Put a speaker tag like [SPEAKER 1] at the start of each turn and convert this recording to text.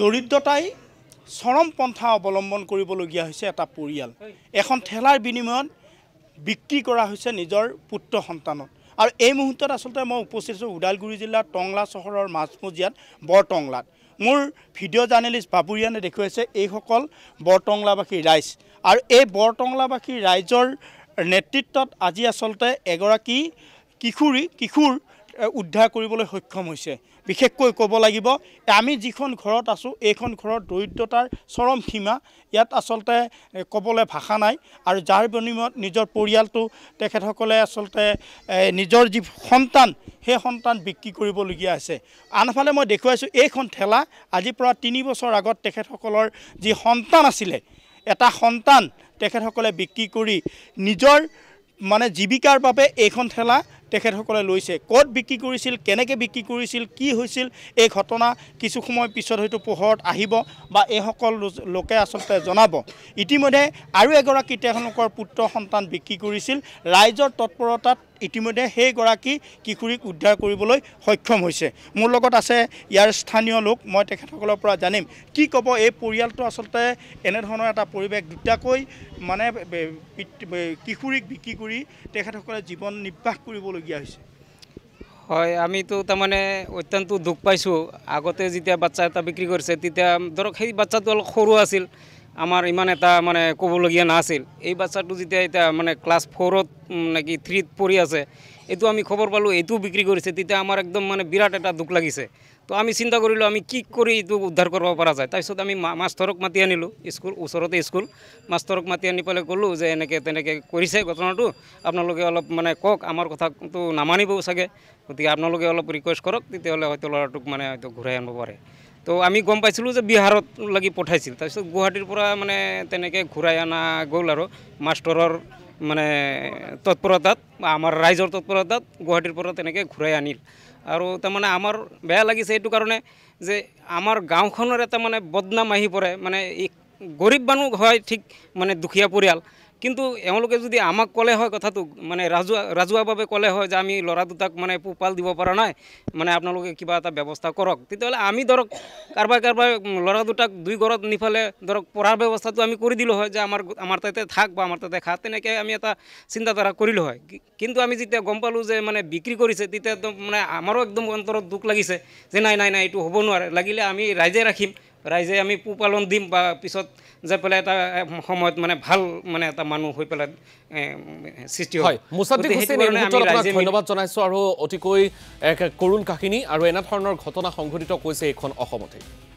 [SPEAKER 1] দৰিদ্ৰতাই চৰম পন্থা অৱলম্বন কৰিবলগীয়া হৈছে এটা পৰিয়াল এখন ঠেলাৰ বিনিময়ত বিক্ৰী কৰা হৈছে নিজৰ পুত্ৰ সন্তানত আৰু এই মুহূৰ্তত আচলতে মই উপস্থিত আছোঁ ওদালগুৰি জিলাৰ টংলা চহৰৰ মাজমজিয়াত বৰটংলাত মোৰ ভিডিঅ' জাৰ্ণেলিষ্ট বাবুৰিয়ানে দেখুৱাইছে এইসকল বৰটংলাবাসী ৰাইজ আৰু এই বৰটংলাবাসী ৰাইজৰ নেতৃত্বত আজি আচলতে এগৰাকী কিশোৰী কিশোৰ উদ্ধাৰ কৰিবলৈ সক্ষম হৈছে বিশেষকৈ ক'ব লাগিব আমি যিখন ঘৰত আছোঁ এইখন ঘৰৰ দৰিদ্ৰতাৰ চৰম সীমা ইয়াত আচলতে ক'বলৈ ভাষা নাই আৰু যাৰ বিনিময়ত নিজৰ পৰিয়ালটো তেখেতসকলে আচলতে নিজৰ যি সন্তান সেই সন্তান বিক্ৰী কৰিবলগীয়া আছে আনফালে মই দেখুৱাইছোঁ এইখন ঠেলা আজিৰ পৰা তিনি বছৰ আগত তেখেতসকলৰ যি সন্তান আছিলে এটা সন্তান তেখেতসকলে বিক্ৰী কৰি নিজৰ মানে জীৱিকাৰ বাবে এইখন ঠেলা তেখেতসকলে লৈছে ক'ত বিক্ৰী কৰিছিল কেনেকৈ বিক্ৰী কৰিছিল কি হৈছিল এই ঘটনা কিছু সময় পিছত হয়তো পোহৰত আহিব বা এইসকল লোকে আচলতে জনাব ইতিমধ্যে আৰু এগৰাকী তেওঁলোকৰ পুত্ৰ সন্তান বিক্ৰী কৰিছিল ৰাইজৰ তৎপৰতাত ইতিমধ্যে সেইগৰাকী কিশোৰীক উদ্ধাৰ কৰিবলৈ সক্ষম হৈছে মোৰ লগত আছে ইয়াৰ স্থানীয় লোক মই তেখেতসকলৰ পৰা জানিম কি ক'ব এই পৰিয়ালটো আচলতে এনেধৰণৰ এটা পৰিৱেশ দুটাকৈ মানে কিশোৰীক বিক্ৰী কৰি তেখেতসকলে জীৱন নিৰ্বাহ কৰিবলগীয়া হৈছে
[SPEAKER 2] হয় আমিতো তাৰমানে অত্যন্ত দুখ পাইছোঁ আগতে যেতিয়া বাচ্ছা এটা বিক্ৰী কৰিছে তেতিয়া ধৰক সেই বাচ্ছাটো অলপ সৰু আছিল আমাৰ ইমান এটা মানে ক'বলগীয়া নাছিল এই বাচ্চাটো যেতিয়া এতিয়া মানে ক্লাছ ফ'ৰত মানে কি থ্ৰীত পঢ়ি আছে এইটো আমি খবৰ পালোঁ এইটো বিক্ৰী কৰিছে তেতিয়া আমাৰ একদম মানে বিৰাট এটা দুখ লাগিছে তো আমি চিন্তা কৰিলোঁ আমি কি কৰি এইটো উদ্ধাৰ কৰিব পৰা যায় তাৰপিছত আমি মা মাষ্টৰক মাতি আনিলোঁ স্কুল ওচৰতে স্কুল মাষ্টৰক মাতি আনি পেলাই ক'লোঁ যে এনেকৈ তেনেকৈ কৰিছে ঘটনাটো আপোনালোকে অলপ মানে কওক আমাৰ কথাটো নামানিবও চাগে গতিকে আপোনালোকে অলপ ৰিকুৱেষ্ট কৰক তেতিয়াহ'লে হয়তো ল'ৰাটোক মানে হয়তো ঘূৰাই আনিব পাৰে তো আমি গম পাইছিলোঁ যে বিহাৰত লাগি পঠাইছিল তাৰপিছত গুৱাহাটীৰ পৰা মানে তেনেকৈ ঘূৰাই অনা গ'ল আৰু মাষ্টৰৰ মানে তৎপৰতাত আমাৰ ৰাইজৰ তৎপৰতাত গুৱাহাটীৰ পৰা তেনেকৈ ঘূৰাই আনিল আৰু তাৰমানে আমাৰ বেয়া লাগিছে এইটো কাৰণে যে আমাৰ গাঁওখনৰ এটা মানে বদনাম আহি পৰে মানে এই গৰীব মানুহ হয় ঠিক মানে দুখীয়া পৰিয়াল কিন্তু এওঁলোকে যদি আমাক ক'লে হয় কথাটো মানে ৰাজহুৱা ৰাজহুৱাভাৱে ক'লে হয় যে আমি ল'ৰা দুটাক মানে পোহপাল দিব পৰা নাই মানে আপোনালোকে কিবা এটা ব্যৱস্থা কৰক তেতিয়াহ'লে আমি ধৰক কাৰোবাৰ কাৰোবাৰ ল'ৰা দুটাক দুই ঘৰত নিফালে ধৰক পঢ়াৰ ব্যৱস্থাটো আমি কৰি দিলোঁ হয় যে আমাৰ আমাৰ তাতে থাক বা আমাৰ তাতে খা তেনেকৈ আমি এটা চিন্তাধাৰা কৰিলোঁ হয় কিন্তু আমি যেতিয়া গম পালোঁ যে মানে বিক্ৰী কৰিছে তেতিয়া একদম মানে আমাৰো একদম অন্তৰত দুখ লাগিছে যে নাই নাই নাই এইটো হ'ব নোৱাৰে লাগিলে আমি ৰাইজে ৰাখিম ৰাইজে আমি পোহপালন দিম বা পিছত যে পেলাই এটা সময়ত মানে ভাল মানে এটা মানুহ হৈ পেলাই সৃষ্টি হয় মুছাদ্দিক হুছেইন ধন্যবাদ জনাইছোঁ আৰু অতিকৈ এক কৰুণ কাহিনী আৰু এনেধৰণৰ ঘটনা সংঘটিত কৈছে এইখন অসমতেই